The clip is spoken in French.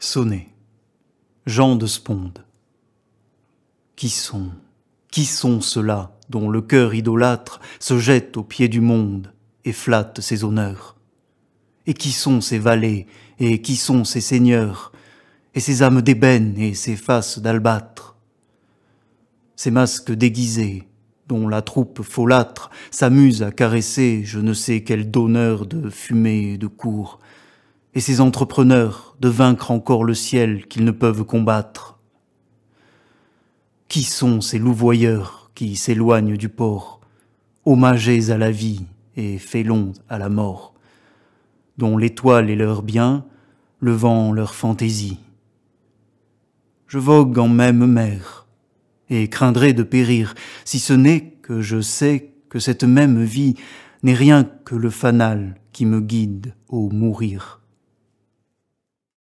Sonnez, Jean de Sponde. Qui sont, qui sont ceux-là dont le cœur idolâtre se jette aux pieds du monde et flatte ses honneurs Et qui sont ces valets et qui sont ces seigneurs et ces âmes d'ébène et ces faces d'albâtre Ces masques déguisés dont la troupe folâtre s'amuse à caresser je ne sais quel donneur de fumée et de cour, et ces entrepreneurs de vaincre encore le ciel qu'ils ne peuvent combattre. Qui sont ces louvoyeurs qui s'éloignent du port, hommagés à la vie et félons à la mort, dont l'étoile est leur bien, le vent leur fantaisie Je vogue en même mer, et craindrai de périr, si ce n'est que je sais que cette même vie n'est rien que le fanal qui me guide au mourir.